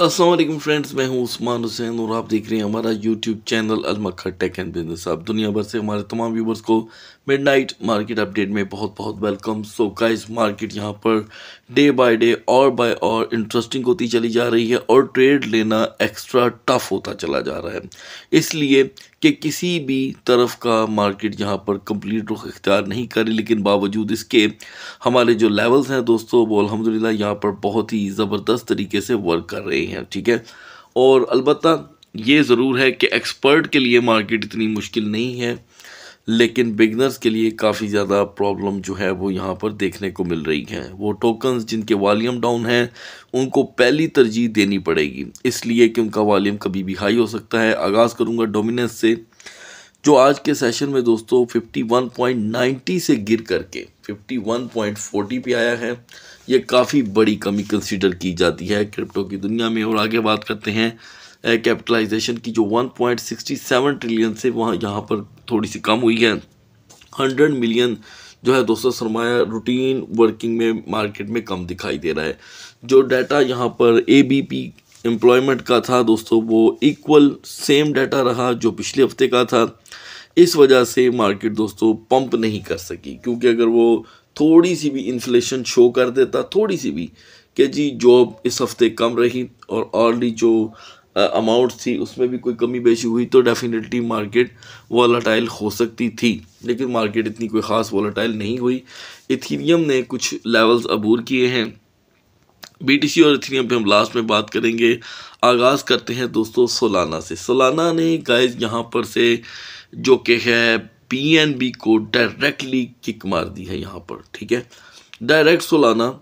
Aslam friends मैं हूं उस्मान हुसैन और आप देख रहे हैं हमारा यूट्यूब चैनल अलमखर टेक एंड बिजनेस आप दुनिया भर से हमारे तमाम व्यूवर्स को मिडनाइट मार्केट अपडेट में बहुत बहुत वेलकम सो गाइस मार्केट यहां पर डे बाय डे और बाय और इंटरेस्टिंग होती चली जा रही है और ट्रेड लेना एक्स्ट्रा टफ होता चला जा रहा है इसलिए कि किसी भी तरफ का मार्केट यहाँ पर कंप्लीट रुख इख्तियार नहीं करे लेकिन बावजूद इसके हमारे जो लेवल्स हैं दोस्तों वो अलहमदिल्ला यहाँ पर बहुत ही ज़बरदस्त तरीके से वर्क कर रहे हैं ठीक है और अलबत् ये ज़रूर है कि एक्सपर्ट के लिए मार्केट इतनी मुश्किल नहीं है लेकिन बिगनर्स के लिए काफ़ी ज़्यादा प्रॉब्लम जो है वो यहाँ पर देखने को मिल रही है वो टोकन्स जिनके वॉल्यूम डाउन हैं उनको पहली तरजीह देनी पड़ेगी इसलिए कि उनका वॉल्यूम कभी भी हाई हो सकता है आगाज़ करूँगा डोमिनेंस से जो आज के सेशन में दोस्तों 51.90 से गिर करके 51.40 पे आया है ये काफ़ी बड़ी कमी कंसीडर की जाती है क्रिप्टो की दुनिया में और आगे बात करते हैं कैपिटलाइजेशन की जो 1.67 ट्रिलियन से वहाँ यहाँ पर थोड़ी सी कम हुई है हंड्रेड मिलियन जो है दोस्तों सरमाया रूटीन वर्किंग में मार्केट में कम दिखाई दे रहा है जो डाटा यहाँ पर ए बी पी एम्प्लॉयमेंट का था दोस्तों वो इक्वल सेम डाटा रहा जो पिछले हफ्ते का था इस वजह से मार्केट दोस्तों पंप नहीं कर सकी क्योंकि अगर वो थोड़ी सी भी इन्फ्लेशन शो कर देता थोड़ी सी भी कि जी जॉब इस हफ्ते कम रही और ऑलरेडी जो अमाउंट थी उसमें भी कोई कमी बेशी हुई तो डेफिनेटली मार्केट वॉलाटाइल हो सकती थी लेकिन मार्केट इतनी कोई ख़ास वॉलाटाइल नहीं हुई इथीनियम ने कुछ लेवल्स अबूर किए हैं बीटीसी और इथीनियम पे हम लास्ट में बात करेंगे आगाज़ करते हैं दोस्तों सोलाना से सोलाना ने गाइस यहाँ पर से जो कि है पी को डायरेक्टली किक मार दी है यहाँ पर ठीक है डायरेक्ट सोलाना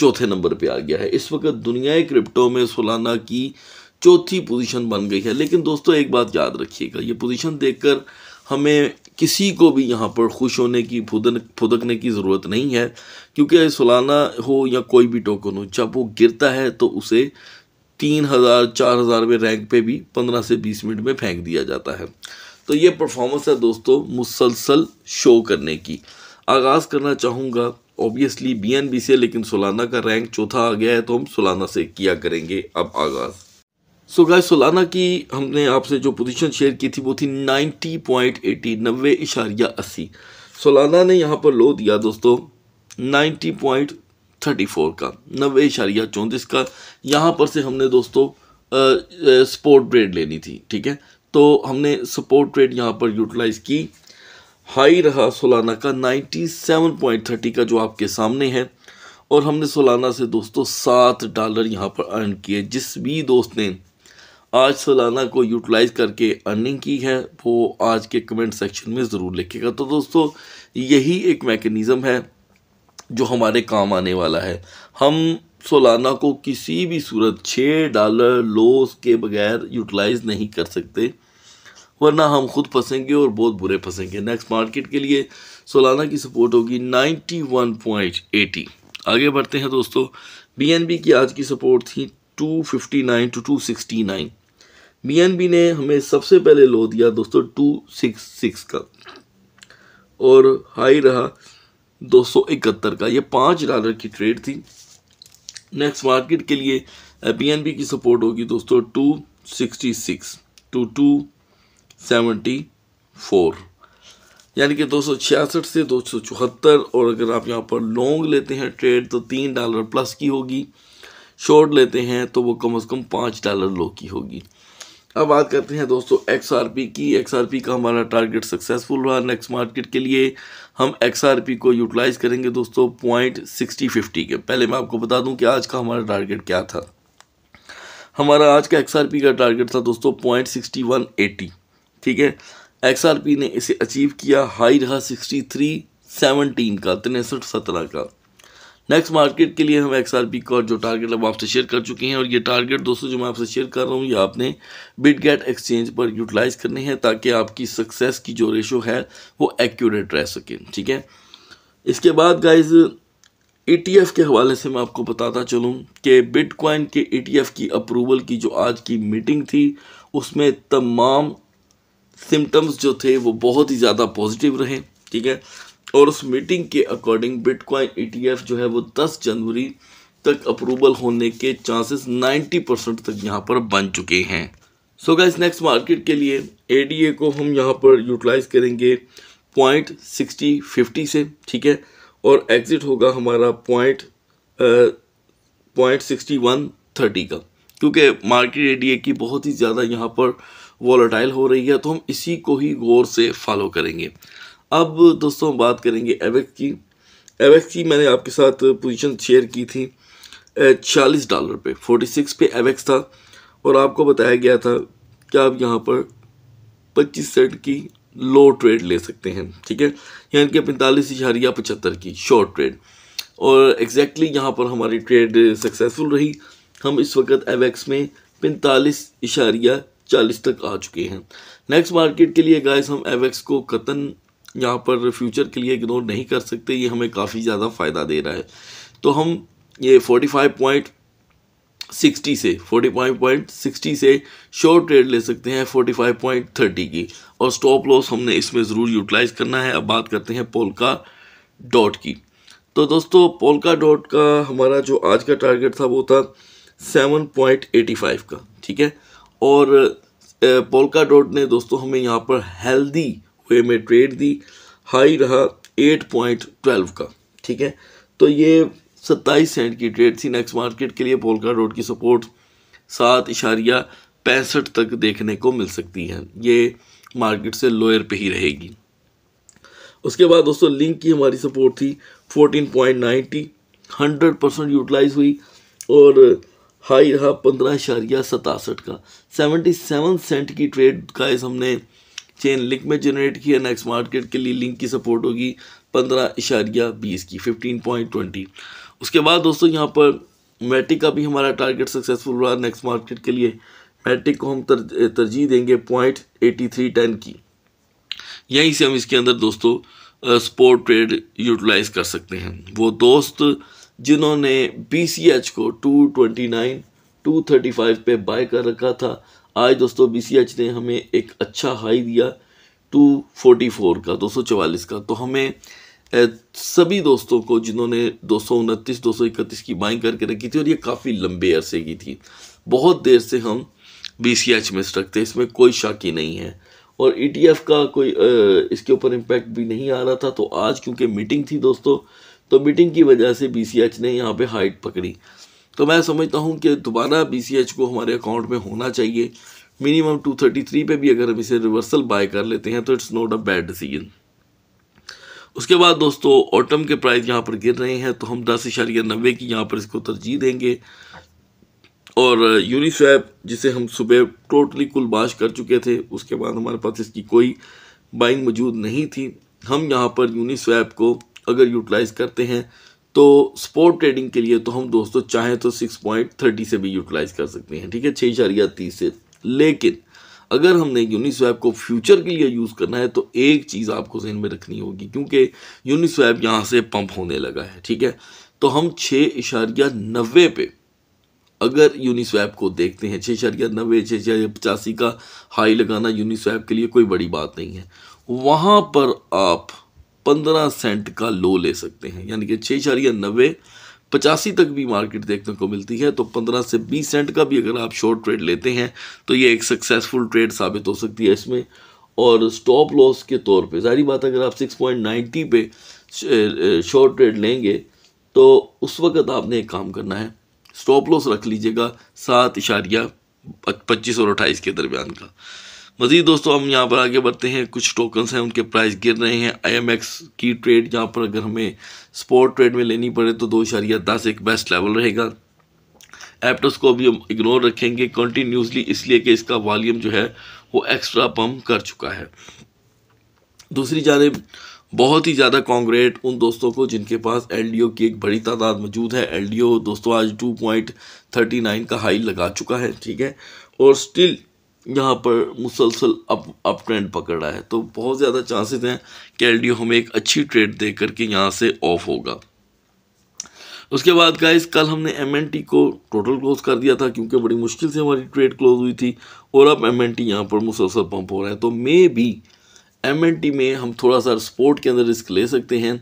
चौथे नंबर पे आ गया है इस वक्त दुनिया क्रिप्टो में सोलाना की चौथी पोजीशन बन गई है लेकिन दोस्तों एक बात याद रखिएगा ये पोजीशन देखकर हमें किसी को भी यहाँ पर खुश होने की फुदन फुदकने की ज़रूरत नहीं है क्योंकि सोलाना हो या कोई भी टोकन हो जब वो गिरता है तो उसे तीन हज़ार चार हज़ार में रैंक पे भी पंद्रह से बीस मिनट में फेंक दिया जाता है तो ये परफॉर्मेंस है दोस्तों मुसलसल शो करने की आगाज़ करना चाहूँगा ऑब्वियसली बी से लेकिन सोलाना का रैंक चौथा आ गया है तो हम सोलाना से किया करेंगे अब आगाज़ सो गाय सोलाना की हमने आपसे जो पोजीशन शेयर की थी वो थी 90.80 पॉइंट एटी नब्बे इशारिया अस्सी सोलाना ने यहाँ पर लो दिया दोस्तों 90.34 का नब्बे इशारिया चौंतीस का यहाँ पर से हमने दोस्तों सपोर्ट ट्रेड लेनी थी ठीक है तो हमने सपोर्ट ट्रेड यहाँ पर यूटिलाइज की हाई रहा सोलाना का 97.30 का जो आपके सामने है और हमने सोलाना से दोस्तों सात डॉलर यहाँ पर अर्न किए जिस भी दोस्त ने आज सालाना को यूटिलाइज़ करके अर्निंग की है वो आज के कमेंट सेक्शन में ज़रूर लिखेगा तो दोस्तों यही एक मैकेनिज़म है जो हमारे काम आने वाला है हम सोलाना को किसी भी सूरत छः डॉलर लोस के बगैर यूटिलाइज़ नहीं कर सकते वरना हम खुद फंसेंगे और बहुत बुरे फंसेंगे नेक्स्ट मार्केट के लिए सोलाना की सपोर्ट होगी 91.80 आगे बढ़ते हैं दोस्तों बीएनबी की आज की सपोर्ट थी 259 टू 269 बी ने हमें सबसे पहले लो दिया दोस्तों टू सिक्स सिक्स का और हाई रहा दो सौ इकहत्तर का ये पाँच डॉलर की ट्रेड थी नेक्स्ट मार्केट के लिए बी की सपोर्ट होगी दोस्तों two sixty six to two seventy four यानी कि दो सौ छियासठ से दो सौ चौहत्तर और अगर आप यहाँ पर लॉन्ग लेते हैं ट्रेड तो तीन डॉलर प्लस की होगी शॉर्ट लेते हैं तो वो कम अज़ कम पाँच डॉलर लो की होगी अब बात करते हैं दोस्तों एक्स की एक्स का हमारा टारगेट सक्सेसफुल रहा नेक्स्ट मार्केट के लिए हम एक्स को यूटिलाइज करेंगे दोस्तों पॉइंट सिक्सटी फिफ्टी के पहले मैं आपको बता दूं कि आज का हमारा टारगेट क्या था हमारा आज का एक्स का टारगेट था दोस्तों पॉइंट सिक्सटी वन एटी ठीक है एक्स ने इसे अचीव किया हाई रहा सिक्सटी थ्री सेवनटीन का तिरसठ सत्रह का नेक्स्ट मार्केट के लिए हम एक्स आर पी का जो टारगेट हम आपसे शेयर कर चुके हैं और ये टारगेट दोस्तों जो मैं आपसे शेयर कर रहा हूँ ये आपने बिट गैट एक्सचेंज पर यूटिलाइज करने हैं ताकि आपकी सक्सेस की जो रेशो है वो एक्यूरेट रह सके ठीक है इसके बाद गाइज ई e के हवाले से मैं आपको बताता चलूँ कि बिटकॉइन के ई e की अप्रूवल की जो आज की मीटिंग थी उसमें तमाम सिम्टम्स जो थे वो बहुत ही ज़्यादा पॉजिटिव रहे ठीक है और उस मीटिंग के अकॉर्डिंग बिटकॉइन ईटीएफ जो है वो 10 जनवरी तक अप्रूवल होने के चांसेस 90 परसेंट तक यहाँ पर बन चुके हैं सो गाइस नेक्स्ट मार्केट के लिए एडीए को हम यहाँ पर यूटिलाइज करेंगे पॉइंट सिक्सटी फिफ्टी से ठीक है और एग्ज़िट होगा हमारा point point sixty one thirty का क्योंकि मार्केट एडीए की बहुत ही ज़्यादा यहाँ पर वॉलेटाइल हो रही है तो हम इसी को ही गौर से फॉलो करेंगे अब दोस्तों बात करेंगे एवेक्स की एवेक्स की मैंने आपके साथ पोजीशन शेयर की थी चालीस डॉलर पे फोर्टी सिक्स पे एवेक्स था और आपको बताया गया था कि आप यहाँ पर पच्चीस सेट की लो ट्रेड ले सकते हैं ठीक है यानी कि पैंतालीस इशारिया पचहत्तर की शॉर्ट ट्रेड और एग्जैक्टली exactly यहाँ पर हमारी ट्रेड सक्सेसफुल रही हम इस वक्त एवेक्स में पैंतालीस इशारिया चालीस तक आ चुके हैं नेक्स्ट मार्केट के लिए गाइस हम एवेक्स को कतन यहाँ पर फ्यूचर के लिए इग्नोर नहीं कर सकते ये हमें काफ़ी ज़्यादा फ़ायदा दे रहा है तो हम ये फोर्टी फाइव पॉइंट सिक्सटी से फोर्टी फाइव पॉइंट सिक्सटी से शॉर्ट ट्रेड ले सकते हैं फोर्टी फाइव पॉइंट थर्टी की और स्टॉप लॉस हमने इसमें ज़रूर यूटिलाइज करना है अब बात करते हैं पोलका डॉट की तो दोस्तों पोलका डॉट का हमारा जो आज का टारगेट था वो था सेवन पॉइंट एटी फाइव का ठीक है और पोलका डॉट ने दोस्तों हमें यहाँ पर हेल्दी वे में ट्रेड दी हाई रहा एट पॉइंट ट्वेल्व का ठीक है तो ये सत्ताईस सेंट की ट्रेड थी नेक्स्ट मार्केट के लिए पोलका रोड की सपोर्ट सात इशारिया पैंसठ तक देखने को मिल सकती है ये मार्केट से लोअर पे ही रहेगी उसके बाद दोस्तों लिंक की हमारी सपोर्ट थी fourteen point ninety hundred percent utilize हुई और हाई रहा पंद्रह इशारिया सतासठ का सेवेंटी सेवन सेंट की ट्रेड का इस हमने चेन लिंक में जनरेट किया नेक्स्ट मार्केट के लिए लिंक की सपोर्ट होगी पंद्रह इशारिया बीस की फिफ्टीन पॉइंट ट्वेंटी उसके बाद दोस्तों यहाँ पर मैट्रिक का भी हमारा टारगेट सक्सेसफुल रहा नेक्स्ट मार्केट के लिए मैट्रिक को हम तर, तरजीह देंगे पॉइंट एटी थ्री टेन की यहीं से हम इसके अंदर दोस्तों स्पोर्ट ट्रेड यूटिलाइज कर सकते हैं वो दोस्त जिन्होंने बी को two twenty nine to thirty five पे बाय कर रखा था आज दोस्तों बी ने हमें एक अच्छा हाई दिया 244 का 244 का तो हमें सभी दोस्तों को जिन्होंने दो सौ उनतीस दो सौ इकतीस की बाइंग करके रखी थी और ये काफ़ी लंबे अरसे की थी बहुत देर से हम बी सी एच में स्ट्रक थे इसमें कोई शक ही नहीं है और ई टी एफ का कोई इसके ऊपर इम्पैक्ट भी नहीं आ रहा था तो आज क्योंकि मीटिंग थी दोस्तों तो मीटिंग की वजह से बी सी एच ने यहाँ पर हाइट पकड़ी तो मैं समझता हूँ कि दोबारा बी को हमारे अकाउंट में होना चाहिए मिनिमम 233 पे भी अगर हम इसे रिवर्सल बाय कर लेते हैं तो it's not a bad decision उसके बाद दोस्तों ऑटम के प्राइस यहाँ पर गिर रहे हैं तो हम दस इशारिया नब्बे की यहाँ पर इसको तरजीह देंगे और यूनिस्वैप जिसे हम सुबह टोटली कुल बाश कर चुके थे उसके बाद हमारे पास इसकी कोई बाइंग मौजूद नहीं थी हम यहाँ पर यूनिस्वैप को अगर यूटिलाइज़ करते हैं तो स्पोर्ट ट्रेडिंग के लिए तो हम दोस्तों चाहें तो सिक्स पॉइंट थर्टी से भी यूटिलाइज कर सकते हैं ठीक है छः इशारिया तीस से लेकिन अगर हमने यूनिस्वैप को फ्यूचर के लिए यूज़ करना है तो एक चीज़ आपको जहन में रखनी होगी क्योंकि यूनिस्वैप यहाँ से पंप होने लगा है ठीक है तो हम छः इशारिया नब्बे पे अगर यूनिस्वैप को देखते हैं छः इशारिया नब्बे छः इशारिया पचासी का हाई लगाना यूनिस्वैप के लिए कोई बड़ी बात नहीं है वहाँ पर आप पंद्रह सेंट का लो ले सकते हैं यानी कि छः इशारिया नब्बे पचासी तक भी मार्केट देखने को मिलती है तो पंद्रह से बीस सेंट का भी अगर आप शॉर्ट ट्रेड लेते हैं तो ये एक सक्सेसफुल ट्रेड साबित हो सकती है इसमें और स्टॉप लॉस के तौर पे जारी बात अगर आप सिक्स पॉइंट नाइन्टी पे शॉर्ट ट्रेड लेंगे तो उस वक्त आपने एक काम करना है स्टॉप लॉस रख लीजिएगा सात इशारिया पच्चीस और अट्ठाईस के दरमियान का मज़ीद दोस्तों हम यहाँ पर आगे बढ़ते हैं कुछ टोकन्स हैं उनके प्राइस गिर रहे हैं आई की ट्रेड यहाँ पर अगर हमें स्पॉट ट्रेड में लेनी पड़े तो दो इशारिया दस एक बेस्ट लेवल रहेगा एप्टस को अभी हम इग्नोर रखेंगे कंटिन्यूसली इसलिए कि इसका वॉल्यूम जो है वो एक्स्ट्रा पम्प कर चुका है दूसरी जानब बहुत ही ज़्यादा कॉन्ग्रेट उन दोस्तों को जिनके पास एल की एक बड़ी तादाद मौजूद है एल दोस्तों आज टू पॉइंट थर्टी नाइन का हाई लगा चुका है ठीक है और स्टिल यहाँ पर मुसलसल अप अप ट्रेंड पकड़ रहा है तो बहुत ज़्यादा चांसेस हैं कि एल हमें एक अच्छी ट्रेड दे करके यहाँ से ऑफ होगा उसके बाद का इस कल हमने एम को टोटल क्लोज़ कर दिया था क्योंकि बड़ी मुश्किल से हमारी ट्रेड क्लोज हुई थी और अब एम एन टी यहाँ पर मुसलसल पम्प हो रहा है तो मे भी एम एन टी में हम थोड़ा सा स्पोर्ट के अंदर रिस्क ले सकते हैं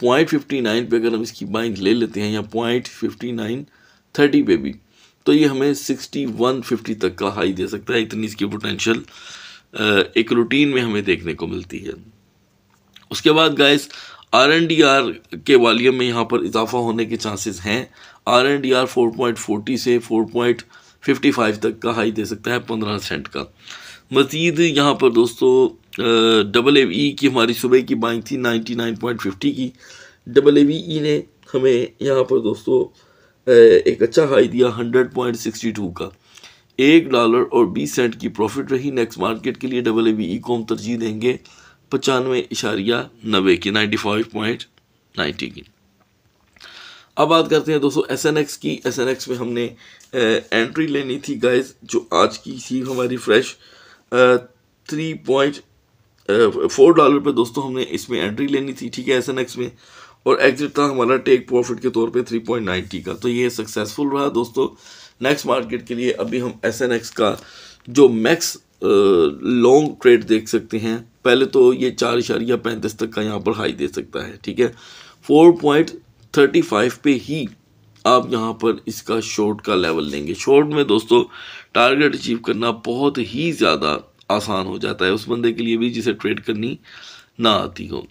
पॉइंट फिफ्टी नाइन पर अगर हम इसकी बाइंग ले लेते हैं या पॉइंट फिफ्टी नाइन थर्टी पे भी तो ये हमें 6150 तक का हाई दे सकता है इतनी इसकी पोटेंशियल एक रूटीन में हमें देखने को मिलती है उसके बाद guys R N D R के वॉल्यूम में यहाँ पर इजाफा होने के चांसेस हैं R N D R four point forty से फोर पॉइंट फिफ्टी फाइव तक का हाई दे सकता है पंद्रह सेंट का मज़ीद यहाँ पर दोस्तों डबल ए ई की हमारी सुबह की बाइंग थी नाइन्टी नाइन पॉइंट फिफ्टी की डबल ए वी ई ने हमें यहाँ पर दोस्तों एक अच्छा हाई दिया 100.62 का एक डॉलर और बीस सेंट की प्रॉफिट रही नेक्स्ट मार्केट के लिए डबल ए बी ई कॉम तरजीह देंगे पचानवे इशारिया नबे की नाइन्टी फाइव पॉइंट नाइन्टी की अब बात करते हैं दोस्तों एस एन एक्स की एस एन एक्स में हमने एंट्री लेनी थी गाइस जो आज की थी हमारी fresh three point four dollar पर दोस्तों हमने इसमें एंट्री लेनी थी ठीक है एस एन एक्स में और एग्जिट था हमारा टेक प्रॉफिट के तौर पे 3.90 का तो ये सक्सेसफुल रहा दोस्तों नेक्स्ट मार्केट के लिए अभी हम एस का जो मैक्स लॉन्ग ट्रेड देख सकते हैं पहले तो ये चार इशारिया पैंतीस तक का यहाँ पर हाई दे सकता है ठीक है फोर पॉइंट थर्टी फाइव पे ही आप यहाँ पर इसका शॉर्ट का लेवल लेंगे शॉर्ट में दोस्तों टारगेट अचीव करना बहुत ही ज़्यादा आसान हो जाता है उस बंदे के लिए भी जिसे ट्रेड करनी ना आती हो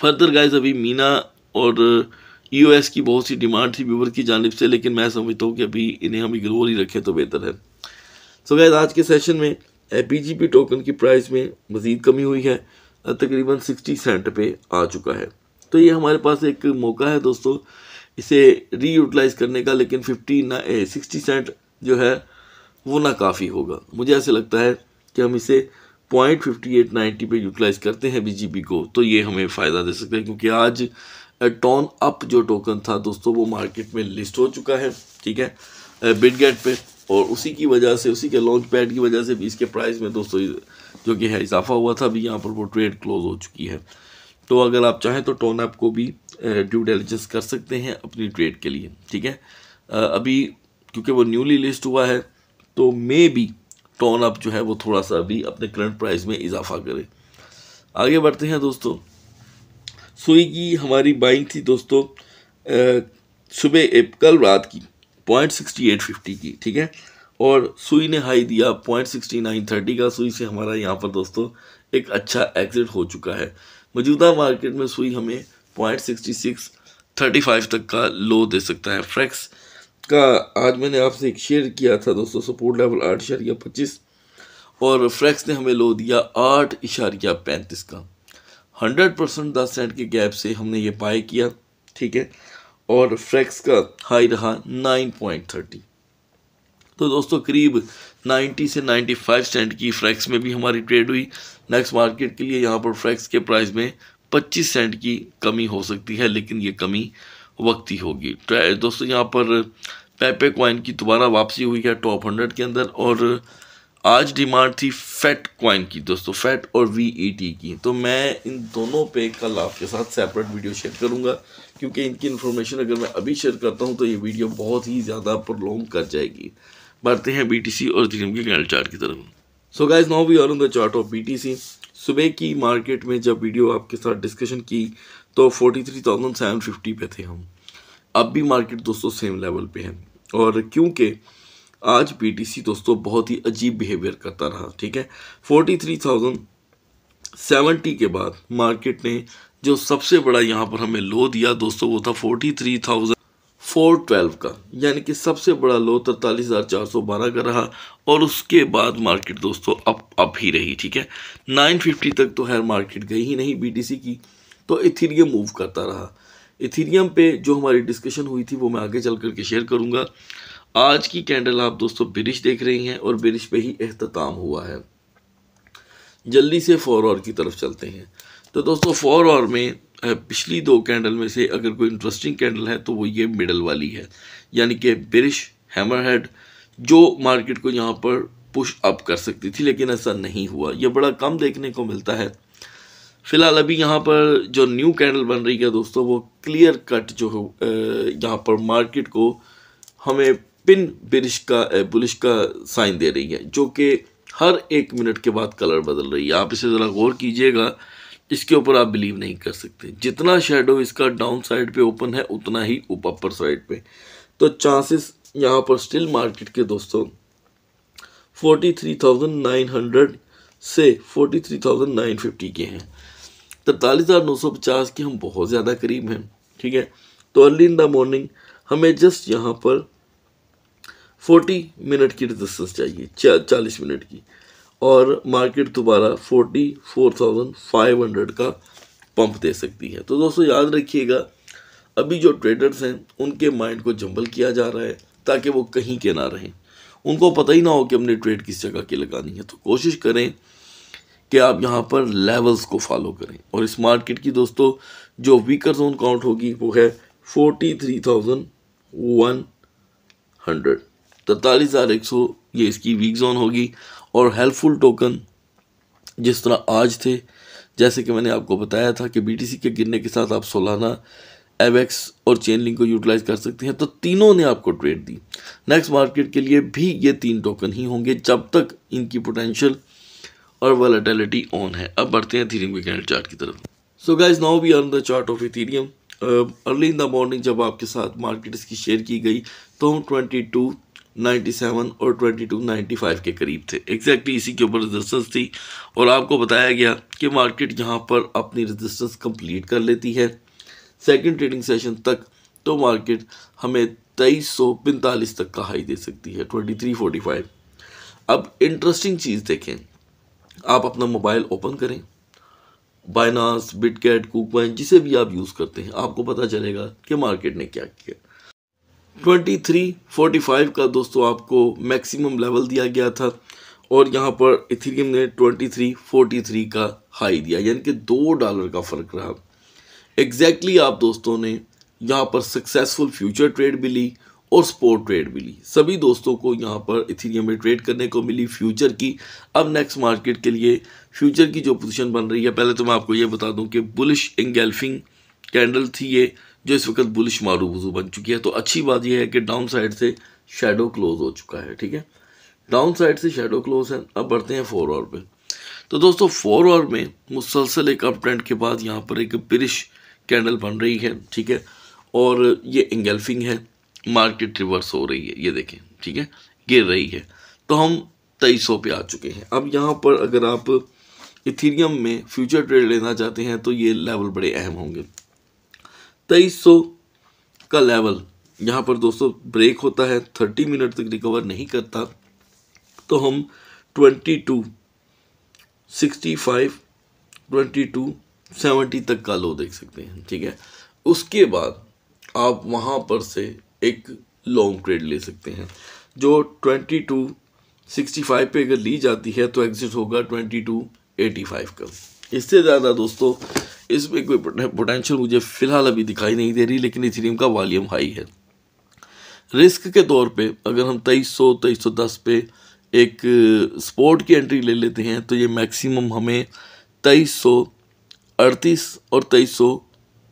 फर्दर गाइज अभी मीना और ई uh, की बहुत सी डिमांड थी व्यूवर की जानब से लेकिन मैं समझता हूँ कि अभी इन्हें हम इग्नोर ही रखें तो बेहतर है सो so गैज आज के सेशन में पी टोकन की प्राइस में मज़ीद कमी हुई है तकरीबन सिक्सटी सेंट पे आ चुका है तो ये हमारे पास एक मौका है दोस्तों इसे री यूटिलाइज करने का लेकिन फिफ्टी ना सिक्सटी सेंट जो है वो ना काफ़ी होगा मुझे ऐसे लगता है कि हम इसे पॉइंट फिफ्टी एट नाइन्टी पर यूटिलाइज करते हैं बीजीपी को तो ये हमें फ़ायदा दे सकता है क्योंकि आज टॉन अप जो टोकन था दोस्तों वो मार्केट में लिस्ट हो चुका है ठीक है गेट पे और उसी की वजह से उसी के लॉन्च पैड की वजह से भी इसके प्राइस में दोस्तों जो कि है इजाफा हुआ था अभी यहाँ पर वो ट्रेड क्लोज हो चुकी है तो अगर आप चाहें तो टोन अप को भी ड्यू डेलीजेंस कर सकते हैं अपनी ट्रेड के लिए ठीक है अभी क्योंकि वो न्यूली लिस्ट हुआ है तो मे बी टोन अप जो है वो थोड़ा सा भी अपने करंट प्राइस में इजाफा करे आगे बढ़ते हैं दोस्तों सुई की हमारी बाइंग थी दोस्तों सुबह कल रात की पॉइंट सिक्सटी एट फिफ्टी की ठीक है और सुई ने हाई दिया पॉइंट सिक्सटी नाइन थर्टी का सुई से हमारा यहाँ पर दोस्तों एक अच्छा एग्जिट हो चुका है मौजूदा मार्केट में सुई हमें point sixty six thirty five तक का लो दे सकता है फ्रैक्स का आज मैंने आपसे एक शेयर किया था दोस्तों सपोर्ट लेवल आठ इशारिया पच्चीस और फ्रैक्स ने हमें लो दिया आठ इशारिया पैंतीस का हंड्रेड परसेंट दस सेंट के गैप से हमने ये बाय किया ठीक है और फ्रैक्स का हाई रहा नाइन पॉइंट थर्टी तो दोस्तों करीब नाइन्टी से नाइन्टी फाइव सेंट की फ्रैक्स में भी हमारी ट्रेड हुई नेक्स्ट मार्केट के लिए यहाँ पर फ्रैक्स के प्राइस में पच्चीस सेंट की कमी हो सकती है लेकिन ये कमी वक्त ही होगी तो दोस्तों यहाँ पर पेपे कॉइन की दोबारा वापसी हुई है टॉप हंड्रेड के अंदर और आज डिमांड थी फैट कॉइन की दोस्तों फैट और वी ई टी की तो मैं इन दोनों पे कल आपके साथ सेपरेट वीडियो शेयर करूंगा क्योंकि इनकी इन्फॉर्मेशन अगर मैं अभी शेयर करता हूँ तो ये वीडियो बहुत ही ज़्यादा प्रोलॉन्ग कर जाएगी बढ़ते हैं बी टी सी और धीरम के कैनल चार्ट की तरफ so guys now we are on the chart of B T C सुबह की मार्केट में जब वीडियो आपके साथ डिस्कशन की तो forty three thousand seven fifty पे थे हम अब भी मार्केट दोस्तों सेम लेवल पे है और क्योंकि आज पीटीसी दोस्तों बहुत ही अजीब बिहेवियर करता रहा ठीक है फोर्टी थ्री थाउजेंड सेवेंटी के बाद मार्केट ने जो सबसे बड़ा यहाँ पर हमें लो दिया दोस्तों वो था forty three thousand four twelve का यानी कि सबसे बड़ा लो तरतालीस हज़ार चार सौ बारह का रहा और उसके बाद मार्केट दोस्तों अप अप ही रही ठीक है नाइन फिफ्टी तक तो है मार्केट गई ही नहीं सी की तो इथीरियम मूव करता रहा इथीरियम पे जो हमारी डिस्कशन हुई थी वो मैं आगे चल करके शेयर करूँगा आज की कैंडल आप दोस्तों बिरिश देख रही हैं और बिरिश पे ही अहतमाम हुआ है जल्दी से फोर और की तरफ चलते हैं तो दोस्तों फॉर और में पिछली दो कैंडल में से अगर कोई इंटरेस्टिंग कैंडल है तो वो ये मिडल वाली है यानी कि बिरिश हैमरहेड जो मार्केट को यहाँ पर पुश अप कर सकती थी लेकिन ऐसा नहीं हुआ यह बड़ा कम देखने को मिलता है फिलहाल अभी यहाँ पर जो न्यू कैंडल बन रही है दोस्तों वो क्लियर कट जो है यहाँ पर मार्केट को हमें पिन बिरिश का बुलिश का साइन दे रही है जो कि हर एक मिनट के बाद कलर बदल रही है आप इसे ज़रा गौर कीजिएगा इसके ऊपर आप बिलीव नहीं कर सकते जितना शेडो इसका डाउन साइड पे ओपन है उतना ही अपर साइड पे तो चांसेस यहाँ पर स्टिल मार्केट के दोस्तों 43,900 से 43,950 के हैं तरतालीस हज़ार नौ सौ पचास के हम बहुत ज़्यादा करीब हैं ठीक है तो अर्ली इन द मॉर्निंग हमें जस्ट यहाँ पर फोर्टी मिनट की रजिस्टेंस चाहिए चालीस मिनट की और मार्केट दोबारा forty four thousand five hundred का पंप दे सकती है तो दोस्तों याद रखिएगा अभी जो ट्रेडर्स हैं उनके माइंड को जंबल किया जा रहा है ताकि वो कहीं के ना रहें उनको पता ही ना हो कि हमने ट्रेड किस जगह की लगानी है तो कोशिश करें कि आप यहाँ पर लेवल्स को फॉलो करें और इस मार्केट की दोस्तों जो वीकर जोन काउंट होगी वो है forty three thousand one hundred तैतालीस हज़ार एक सौ ये इसकी वीक जोन होगी और हेल्पफुल टोकन जिस तरह आज थे जैसे कि मैंने आपको बताया था कि बीटीसी के गिरने के साथ आप सोलाना एवेक्स और चेन लिंक को यूटिलाइज कर सकते हैं तो तीनों ने आपको ट्रेड दी नेक्स्ट मार्केट के लिए भी ये तीन टोकन ही होंगे जब तक इनकी पोटेंशियल और वॉलेटिलिटी ऑन है अब बढ़ते हैं थीरियम के कैंडल चार्ट की तरफ so guys now we are the chart of Ethereum early in the morning जब आपके साथ मार्केट इसकी शेयर की गई तो हम ट्वेंटी टू नाइन्टी सेवन और ट्वेंटी टू नाइन्टी फाइव के करीब थे एग्जैक्टली exactly इसी के ऊपर रेजिस्टेंस थी और आपको बताया गया कि मार्केट यहाँ पर अपनी रेजिस्टेंस कंप्लीट कर लेती है सेकेंड ट्रेडिंग सेशन तक तो मार्केट हमें तेईस सौ पैंतालीस तक का हाई दे सकती है ट्वेंटी थ्री फोर्टी फाइव अब इंटरेस्टिंग चीज़ देखें आप अपना मोबाइल ओपन करें बाइनास बिटकेट कुकवाइन जिसे भी आप यूज़ करते हैं आपको पता चलेगा कि मार्केट ने क्या किया 2345 का दोस्तों आपको मैक्सिमम लेवल दिया गया था और यहाँ पर इथेरियम ने 2343 का हाई दिया यानी कि दो डॉलर का फ़र्क रहा एग्जैक्टली exactly आप दोस्तों ने यहाँ पर सक्सेसफुल फ्यूचर ट्रेड भी ली और स्पोर्ट ट्रेड मिली सभी दोस्तों को यहाँ पर इथीरियम में ट्रेड करने को मिली फ्यूचर की अब नेक्स्ट मार्केट के लिए फ्यूचर की जो पोजीशन बन रही है पहले तो मैं आपको ये बता दूँ कि बुलिश इंगेल्फिंग कैंडल थी ये जो इस वक्त बुलिश मारू वजू बन चुकी है तो अच्छी बात यह है कि डाउन साइड से शेडो क्लोज हो चुका है ठीक है डाउन साइड से शेडो क्लोज है अब बढ़ते हैं फोर आवर पे तो दोस्तों फोर आवर में मुसलसल एक अप ट्रेंड के बाद यहाँ पर एक ब्रिश कैंडल बन रही है ठीक है और ये इंगेल्फिंग है मार्केट रिवर्स हो रही है ये देखें ठीक है गिर रही है तो हम तेईस पे आ चुके हैं अब यहाँ पर अगर आप इथीरियम में फ्यूचर ट्रेड लेना चाहते हैं तो ये लेवल बड़े अहम होंगे तेईस का लेवल यहाँ पर दोस्तों ब्रेक होता है थर्टी मिनट तक रिकवर नहीं करता तो हम twenty two sixty five twenty two seventy तक का लो देख सकते हैं ठीक है उसके बाद आप वहाँ पर से एक लॉन्ग ट्रेड ले सकते हैं जो ट्वेंटी टू सिक्सटी फाइव पे अगर ली जाती है तो एग्जिट होगा ट्वेंटी टू एटी फाइव का इससे ज़्यादा दोस्तों इसमें कोई पोटेंशियल मुझे फ़िलहाल अभी दिखाई नहीं दे रही लेकिन इथेरियम का वॉल्यूम हाई है रिस्क के तौर पे अगर हम तेईस सौ तेईस सौ दस पे एक स्पोर्ट uh, की एंट्री ले लेते हैं तो ये मैक्सिमम हमें तेईस सौ अड़तीस और तेईस सौ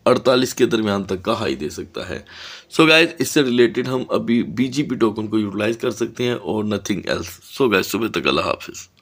अड़तालीस के दरमियान तक का हाई दे सकता है सो so गाइज इससे रिलेटेड हम अभी बीजीपी टोकन को यूटिलाइज कर सकते हैं और नथिंग एल्स सो गाइज सुबह तक अल्लाह हाफिज़